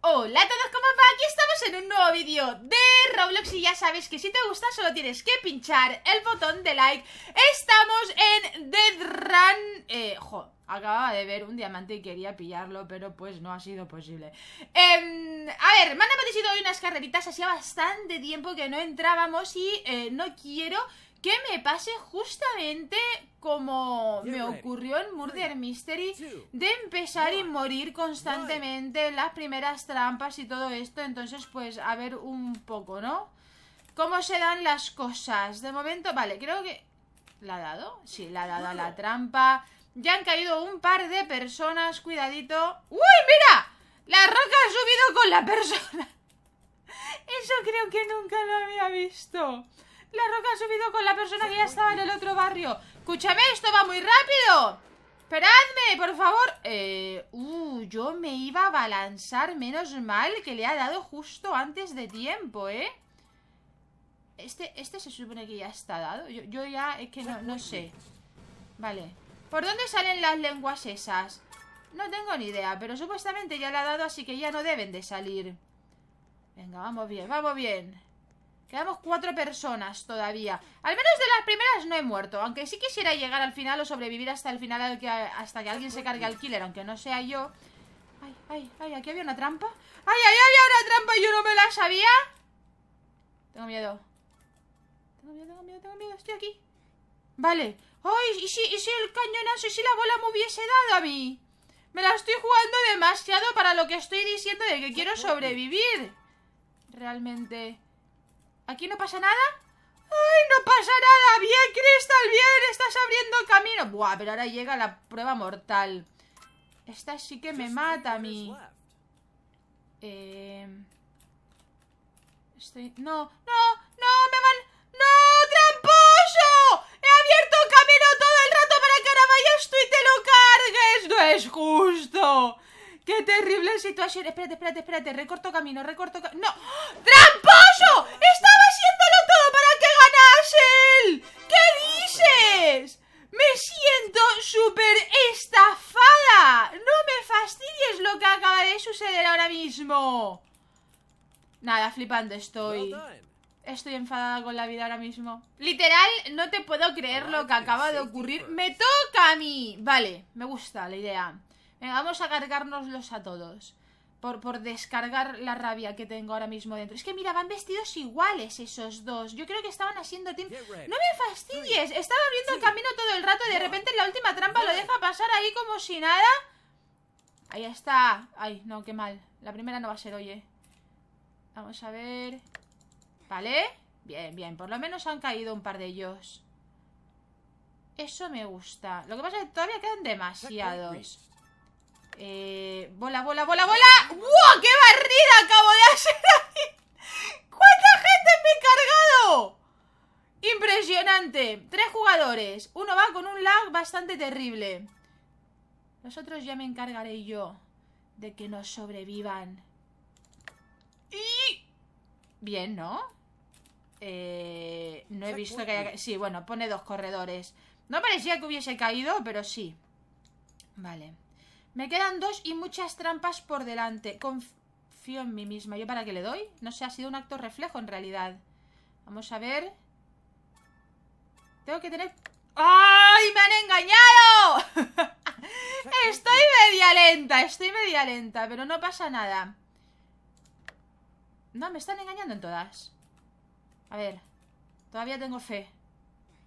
Hola a todos, ¿cómo va? Aquí estamos en un nuevo vídeo de Roblox y ya sabes que si te gusta solo tienes que pinchar el botón de like Estamos en Dead Run... Eh, jo, acababa de ver un diamante y quería pillarlo, pero pues no ha sido posible em, A ver, me han apetecido hoy unas carreritas, hacía bastante tiempo que no entrábamos y eh, no quiero que me pase justamente como me ocurrió en Murder Mystery de empezar y morir constantemente las primeras trampas y todo esto, entonces pues a ver un poco, ¿no? ¿Cómo se dan las cosas? De momento, vale, creo que... ¿La ha dado? Sí, la ha dado a la trampa Ya han caído un par de personas, cuidadito ¡Uy, mira! La roca ha subido con la persona Eso creo que nunca lo había visto la roca ha subido con la persona que ya estaba en el otro barrio. Escúchame, esto va muy rápido. ¡Esperadme, por favor! Eh, uh, yo me iba a balanzar. Menos mal que le ha dado justo antes de tiempo, ¿eh? Este, este se supone que ya está dado. Yo, ya, es que no, no sé. Vale. ¿Por dónde salen las lenguas esas? No tengo ni idea, pero supuestamente ya le ha dado, así que ya no deben de salir. Venga, vamos bien, vamos bien. Quedamos cuatro personas todavía. Al menos de las primeras no he muerto. Aunque sí quisiera llegar al final o sobrevivir hasta el final hasta que alguien se cargue al killer, aunque no sea yo. Ay, ay, ay, aquí había una trampa. Ay, ay, había una trampa y yo no me la sabía. Tengo miedo. Tengo miedo, tengo miedo, tengo miedo. Estoy aquí. Vale. Ay, ¿y si, y si el cañonazo, y si la bola me hubiese dado a mí? Me la estoy jugando demasiado para lo que estoy diciendo de que quiero sobrevivir. Realmente... ¿Aquí no pasa nada? ¡Ay, no pasa nada! ¡Bien, Cristal, ¡Bien! ¡Estás abriendo camino! Buah, pero ahora llega la prueba mortal. Esta sí que me mata a mí. Eh... Estoy... No, no, no, me van... ¡No, tramposo! ¡He abierto camino todo el rato para que ahora vayas tú y te lo cargues! ¡No es justo! ¡Qué terrible situación! Espérate, espérate, espérate. Recorto camino, recorto camino. ¡No! ¡Tramposo! ¡Está ¿qué dices? Me siento súper estafada. No me fastidies lo que acaba de suceder ahora mismo. Nada, flipando estoy. Estoy enfadada con la vida ahora mismo. Literal, no te puedo creer lo que acaba de ocurrir. ¡Me toca a mí! Vale, me gusta la idea. Venga, vamos a cargárnoslos a todos por, por, descargar la rabia que tengo ahora mismo dentro. Es que mira, van vestidos iguales esos dos. Yo creo que estaban haciendo ¡No me fastidies! Estaba abriendo el camino todo el rato y de repente la última trampa lo deja pasar ahí como si nada. Ahí está. Ay, no, qué mal. La primera no va a ser, oye. Vamos a ver... Vale. Bien, bien. Por lo menos han caído un par de ellos. Eso me gusta. Lo que pasa es que todavía quedan demasiados. Eh, bola, bola, bola, bola. ¡Wow! ¡Qué barrida acabo de hacer! ¡Cuánta gente me he cargado! Impresionante. Tres jugadores. Uno va con un lag bastante terrible. Los otros ya me encargaré yo de que nos sobrevivan. Y... Bien, ¿no? Eh, no he visto que haya... Sí, bueno, pone dos corredores. No parecía que hubiese caído, pero sí. Vale. Me quedan dos y muchas trampas por delante. Confío en mí misma. ¿Yo para qué le doy? No sé, ha sido un acto reflejo en realidad. Vamos a ver. Tengo que tener... ¡Ay! ¡Me han engañado! estoy media lenta, estoy media lenta, pero no pasa nada. No, me están engañando en todas. A ver, todavía tengo fe.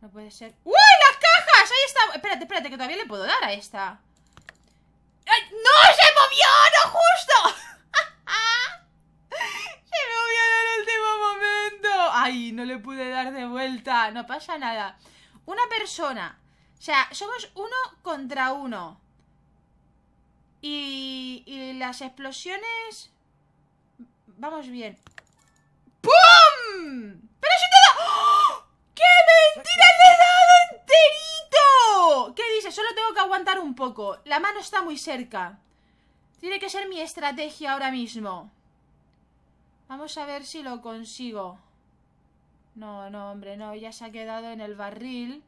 No puede ser... ¡Uy! ¡Las cajas! Ahí está... Espérate, espérate, que todavía le puedo dar a esta. ¡No! ¡Se movió! ¡No justo! ¡Se movió en el último momento! ¡Ay! No le pude dar de vuelta. No pasa nada. Una persona. O sea, somos uno contra uno. Y, y las explosiones... Vamos bien. ¡Pum! ¿Qué dice? Solo tengo que aguantar un poco. La mano está muy cerca. Tiene que ser mi estrategia ahora mismo. Vamos a ver si lo consigo. No, no, hombre, no. Ya se ha quedado en el barril.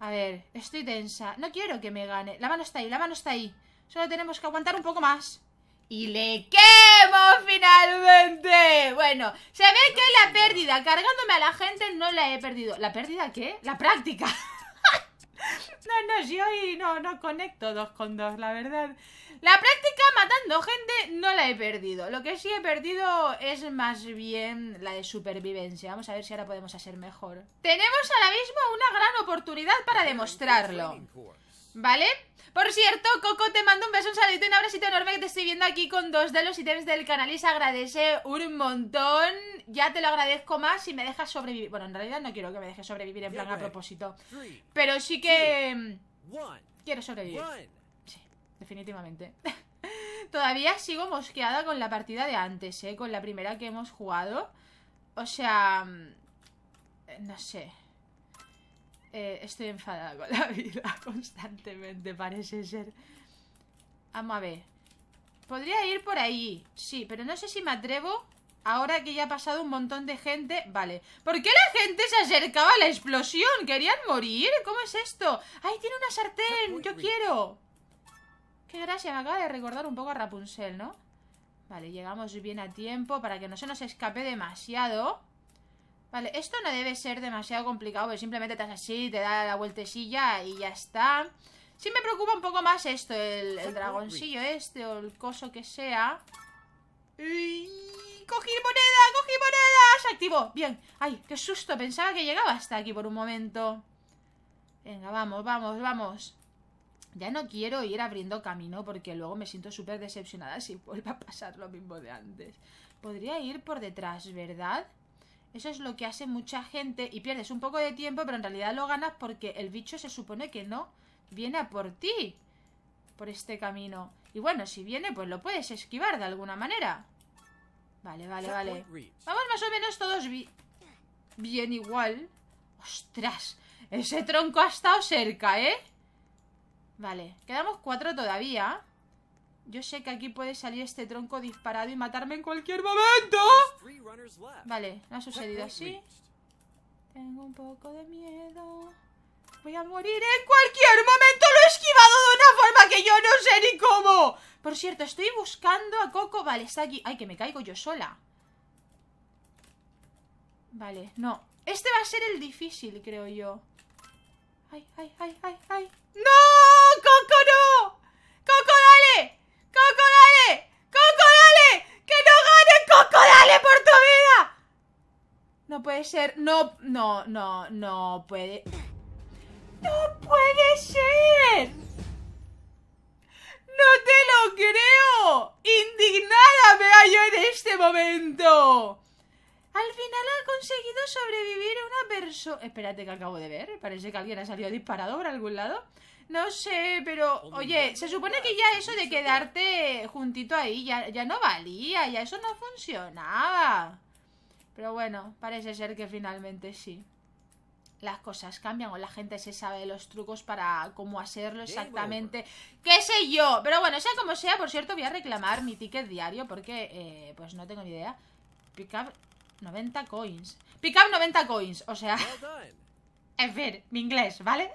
A ver, estoy tensa. No quiero que me gane. La mano está ahí, la mano está ahí. Solo tenemos que aguantar un poco más. ¡Y le quemo finalmente! Bueno, se ve que la pérdida cargándome a la gente no la he perdido. ¿La pérdida qué? La práctica. No, no, yo hoy no, no conecto dos con dos, la verdad. La práctica matando gente no la he perdido. Lo que sí he perdido es más bien la de supervivencia. Vamos a ver si ahora podemos hacer mejor. Tenemos ahora mismo una gran oportunidad para demostrarlo. ¿Vale? Por cierto, Coco, te mando un beso, un saludito y un abracito enorme que te estoy viendo aquí con dos de los ítems del canal y se agradece un montón. Ya te lo agradezco más si me dejas sobrevivir. Bueno, en realidad no quiero que me dejes sobrevivir en plan a propósito. Pero sí que... Mm, quiero sobrevivir. Sí, definitivamente. Todavía sigo mosqueada con la partida de antes, ¿eh? Con la primera que hemos jugado. O sea... Mm, no sé. Eh, estoy enfadada con la vida constantemente, parece ser. Vamos a ver. Podría ir por ahí, sí, pero no sé si me atrevo Ahora que ya ha pasado un montón de gente... Vale. ¿Por qué la gente se acercaba a la explosión? ¿Querían morir? ¿Cómo es esto? Ahí tiene una sartén! ¡Yo quiero! Qué gracia, me acaba de recordar un poco a Rapunzel, ¿no? Vale, llegamos bien a tiempo para que no se nos escape demasiado. Vale, esto no debe ser demasiado complicado, porque simplemente te así, te da la vueltecilla y ya está. Sí me preocupa un poco más esto, el, dragoncillo este o el coso que sea. Y... ¡Cogí moneda! ¡Cogí moneda! ¡Se activó! Bien. ¡Ay, qué susto! Pensaba que llegaba hasta aquí por un momento. Venga, vamos, vamos, vamos. Ya no quiero ir abriendo camino porque luego me siento súper decepcionada si vuelve a pasar lo mismo de antes. Podría ir por detrás, ¿verdad? Eso es lo que hace mucha gente y pierdes un poco de tiempo, pero en realidad lo ganas porque el bicho se supone que no viene a por ti por este camino. Y bueno, si viene, pues lo puedes esquivar de alguna manera. Vale, vale, vale. Vamos más o menos todos bien igual. ¡Ostras! Ese tronco ha estado cerca, ¿eh? Vale, quedamos cuatro todavía. Yo sé que aquí puede salir este tronco disparado y matarme en cualquier momento. Vale, no ha sucedido así. Tengo un poco de miedo. Voy a morir en cualquier momento. Lo he esquivado de una forma que yo no sé ni cómo. Por cierto, estoy buscando a Coco. Vale, está aquí. Ay, que me caigo yo sola. Vale, no. Este va a ser el difícil, creo yo. Ay, ay, ay, ay, ay. ¡No! ser. No, no, no, no puede. ¡No puede ser! ¡No te lo creo! ¡Indignada me hallo en este momento! Al final ha conseguido sobrevivir una persona... Espérate que acabo de ver. Parece que alguien ha salido disparado por algún lado. No sé, pero... Oye, se supone que ya eso de quedarte juntito ahí ya, ya no valía, ya eso no funcionaba. Pero bueno, parece ser que finalmente sí. Las cosas cambian o la gente se sabe los trucos para cómo hacerlo exactamente. Pues. ¿Qué sé yo? Pero bueno, sea como sea, por cierto, voy a reclamar mi ticket diario porque, eh, pues no tengo ni idea. Pick up 90 coins. Pick up 90 coins, o sea... es ver mi inglés, ¿vale?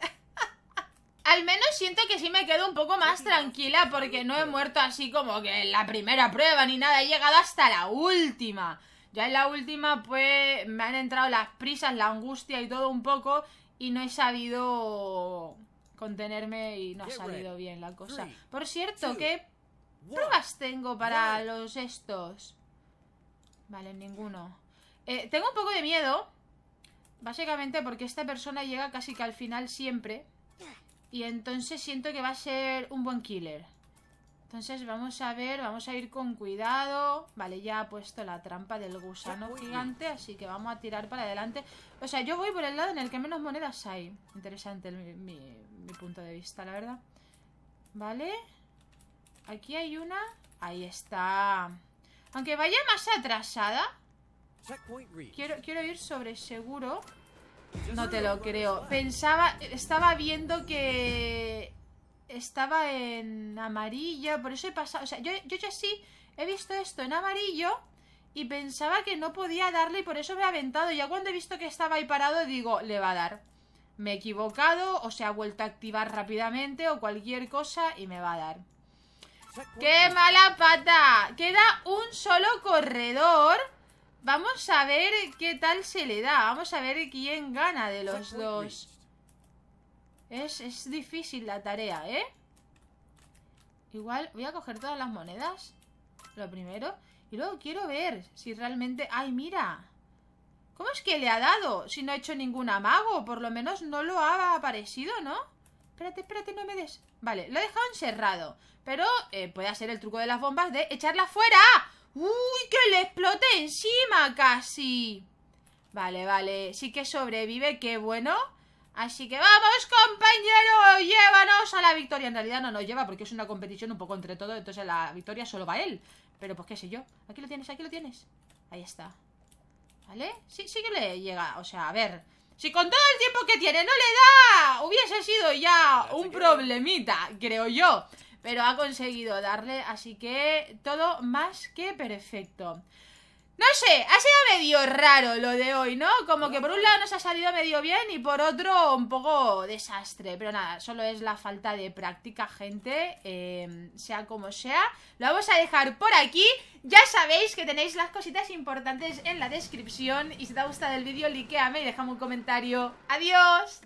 al menos siento que sí me quedo un poco más tranquila porque no he muerto así como que en la primera prueba ni nada, he llegado hasta la última. Ya en la última, pues me han entrado las prisas, la angustia y todo un poco, y no he sabido contenerme y no ha salido bien la cosa. Por cierto, ¿qué pruebas tengo para los estos? Vale, ninguno. Eh, tengo un poco de miedo, básicamente porque esta persona llega casi que al final siempre, y entonces siento que va a ser un buen killer. Entonces vamos a ver, vamos a ir con cuidado. Vale, ya ha puesto la trampa del gusano gigante, así que vamos a tirar para adelante. O sea, yo voy por el lado en el que menos monedas hay. Interesante mi, punto de vista, la verdad. Vale. Aquí hay una. Ahí está. Aunque vaya más atrasada. Quiero, quiero ir sobre seguro. No te lo creo. Pensaba, estaba viendo que estaba en amarillo, por eso he pasado... O sea, yo, yo ya sí he visto esto en amarillo y pensaba que no podía darle y por eso me he aventado. Ya cuando he visto que estaba ahí parado digo, le va a dar. Me he equivocado o se ha vuelto a activar rápidamente o cualquier cosa y me va a dar. ¡Qué mala pata! Queda un solo corredor. Vamos a ver qué tal se le da. Vamos a ver quién gana de los dos. Es, difícil la tarea, ¿eh? Igual voy a coger todas las monedas. Lo primero. Y luego quiero ver si realmente... ¡Ay, mira! ¿Cómo es que le ha dado? Si no ha hecho ningún amago. Por lo menos no lo ha aparecido, ¿no? Espérate, espérate, no me des... Vale, lo he dejado encerrado. Pero eh, puede ser el truco de las bombas de echarla fuera. ¡Uy, que le explote encima casi! Vale, vale. Sí que sobrevive, qué bueno. Así que vamos, compañero, llévanos a la victoria. En realidad no nos lleva porque es una competición un poco entre todos, entonces la victoria solo va a él. Pero pues qué sé yo. Aquí lo tienes, aquí lo tienes. Ahí está. ¿Vale? Sí, sí que le llega. O sea, a ver. Si con todo el tiempo que tiene no le da, hubiese sido ya un problemita, creo yo. Pero ha conseguido darle, así que todo más que perfecto. No sé, ha sido medio raro lo de hoy, ¿no? Como que por un lado nos ha salido medio bien y por otro un poco desastre. Pero nada, solo es la falta de práctica, gente. Em, sea como sea. Lo vamos a dejar por aquí. Ya sabéis que tenéis las cositas importantes en la descripción. Y si te ha gustado el vídeo, likeame y déjame un comentario. ¡Adiós!